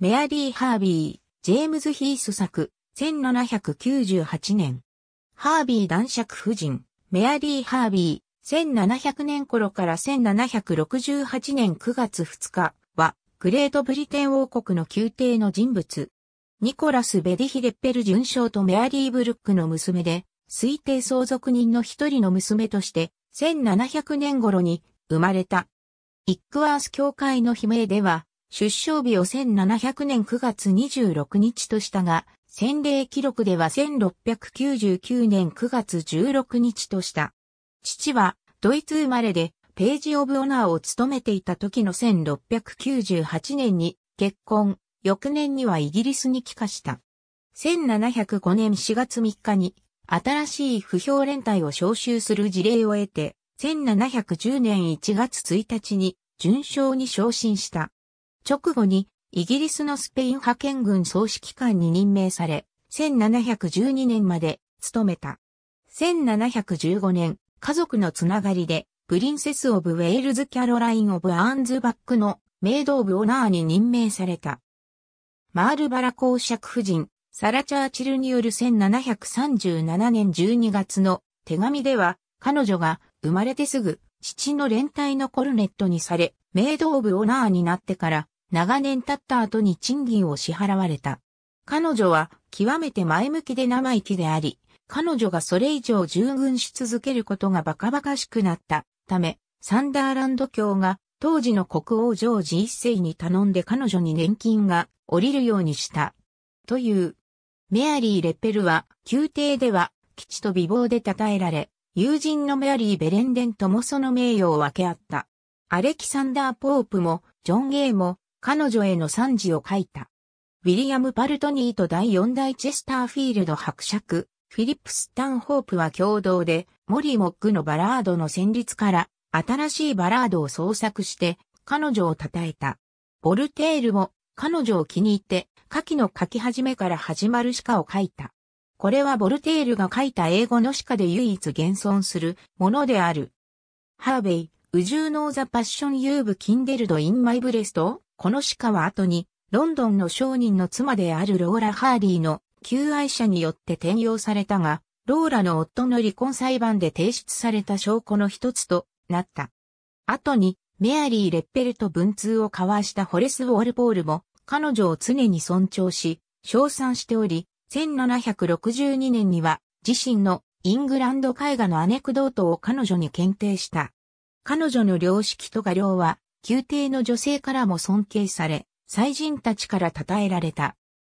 メアリー・ハービー、ジェームズ・ヒース作、1798年。ハービー男爵夫人、メアリー・ハービー、1700年頃から1768年9月2日は、グレートブリテン王国の宮廷の人物。ニコラス・ベディヒ・レッペル准将とメアリー・ブルックの娘で、推定相続人の一人の娘として、1700年頃に生まれた。イックワース教会の悲鳴では、出生日を1700年9月26日としたが、先例記録では1699年9月16日とした。父はドイツ生まれでページオブオナーを務めていた時の1698年に結婚、翌年にはイギリスに帰化した。1705年4月3日に新しい不評連帯を招集する事例を得て、1710年1月1日に順将に昇進した。直後にイギリスのスペイン派遣軍総指揮官に任命され、1712年まで務めた。1715年、家族のつながりで、プリンセス・オブ・ウェールズ・キャロライン・オブ・アーンズ・バックの名イ部オナーに任命された。マールバラ公爵夫人、サラ・チャーチルによる1737年12月の手紙では、彼女が生まれてすぐ、父の連帯のコルネットにされ、名オ部オナーになってから長年経った後に賃金を支払われた。彼女は極めて前向きで生意気であり、彼女がそれ以上従軍し続けることがバカバカしくなったため、サンダーランド教が当時の国王ジョージ一世に頼んで彼女に年金が降りるようにした。という。メアリー・レッペルは、宮廷では、基地と美貌で称えられ、友人のメアリー・ベレンデンともその名誉を分け合った。アレキサンダー・ポープも、ジョン・ゲイも、彼女への賛辞を書いた。ウィリアム・パルトニーと第4代チェスターフィールド伯爵、フィリップ・スタンホープは共同で、モリー・モックのバラードの旋律から、新しいバラードを創作して、彼女を称えた。ボルテールも、彼女を気に入って、下記の書き始めから始まる鹿を書いた。これはボルテールが書いた英語の鹿で唯一現存するものである。ハーベイ、宇宙のザ・パッション・ユーブ・キンデルド・イン・マイ・ブレストこの鹿は後に、ロンドンの商人の妻であるローラ・ハーリーの求愛者によって転用されたが、ローラの夫の離婚裁判で提出された証拠の一つとなった。後に、メアリー・レッペルと文通を交わしたホレス・ウォルポールも、彼女を常に尊重し、称賛しており、1762年には、自身のイングランド絵画のアネクドートを彼女に検定した。彼女の良識と画量は、宮廷の女性からも尊敬され、祭人たちから称えられた。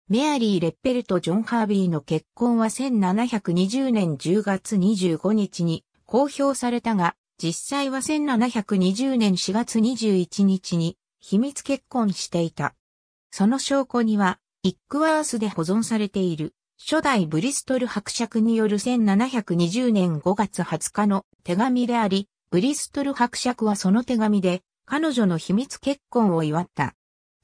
メアリー・レッペルとジョン・ハービーの結婚は1720年10月25日に公表されたが、実際は1720年4月21日に秘密結婚していた。その証拠には、イックワースで保存されている、初代ブリストル伯爵による1720年5月20日の手紙であり、ブリストル伯爵はその手紙で、彼女の秘密結婚を祝った。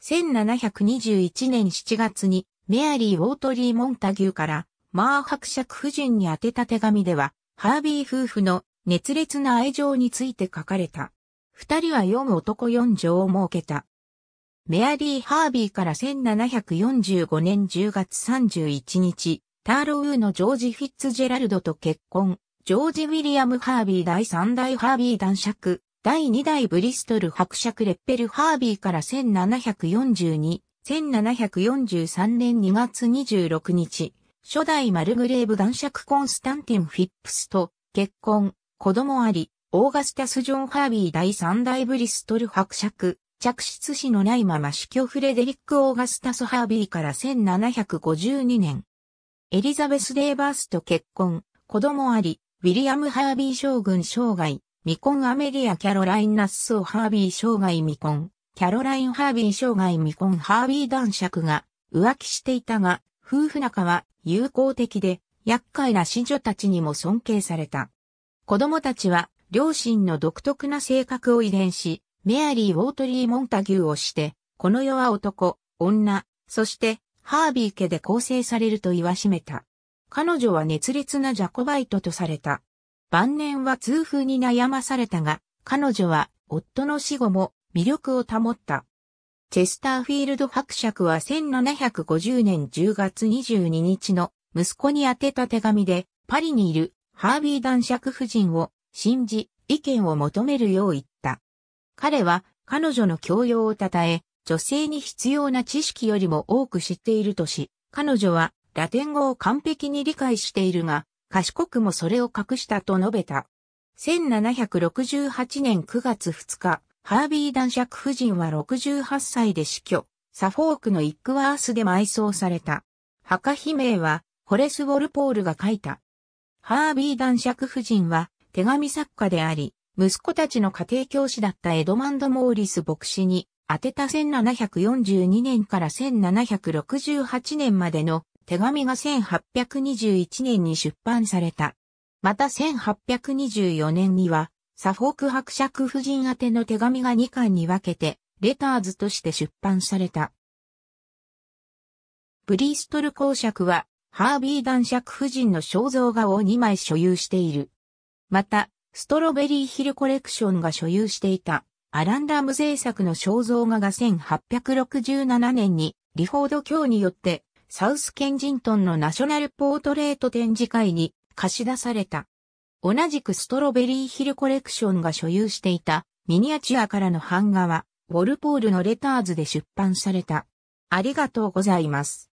1721年7月にメアリー・ウォートリー・モンタギューからマー伯爵夫人に宛てた手紙では、ハービー夫婦の熱烈な愛情について書かれた。二人は読む男四女を設けた。メアリー・ハービーから1745年10月31日、ターロウーのジョージ・フィッツジェラルドと結婚、ジョージ・ウィリアム・ハービー第三代ハービー男爵、第2代ブリストル伯爵レッペル・ハービーから1742、1743年2月26日、初代マルグレーブ男爵コンスタンティン・フィップスと結婚、子供あり、オーガスタス・ジョン・ハービー第3代ブリストル伯爵、着室死のないまま死去フレデリック・オーガスタス・ハービーから1752年。エリザベス・デーバースと結婚、子供あり、ウィリアム・ハービー将軍生涯、未婚アメリア・キャロライン・ナッソー・ハービー生涯未婚、キャロライン・ハービー生涯未婚ハービー男爵が浮気していたが、夫婦仲は友好的で、厄介な子女たちにも尊敬された。子供たちは、両親の独特な性格を遺伝し、メアリー・ウォートリー・モンタギューをして、この世は男、女、そして、ハービー家で構成されると言わしめた。彼女は熱烈なジャコバイトとされた。晩年は痛風に悩まされたが、彼女は夫の死後も魅力を保った。チェスターフィールド伯爵は1750年10月22日の息子に宛てた手紙で、パリにいるハービー男爵夫人を信じ、意見を求めるよう言った。彼は彼女の教養を称え、女性に必要な知識よりも多く知っているとし、彼女はラテン語を完璧に理解しているが、賢くもそれを隠したと述べた。1768年9月2日、ハービー男爵夫人は68歳で死去、サフォークのイックワースで埋葬された。墓碑名は、ホレス・ウォルポールが書いた。ハービー男爵夫人は、手紙作家であり、息子たちの家庭教師だったエドマンド・モーリス牧師に、当てた1742年から1768年までの手紙が1821年に出版された。また1824年には、サフォーク伯爵夫人宛ての手紙が2巻に分けて、レターズとして出版された。ブリーストル公爵は、ハービー男爵夫人の肖像画を2枚所有している。また、ストロベリーヒルコレクションが所有していた、アランダム制作の肖像画が1867年に、リフォード卿によってサウスケンジントンのナショナルポートレート展示会に貸し出された。同じくストロベリーヒルコレクションが所有していたミニアチュアからの版画は、ウォルポールのレターズで出版された。ありがとうございます。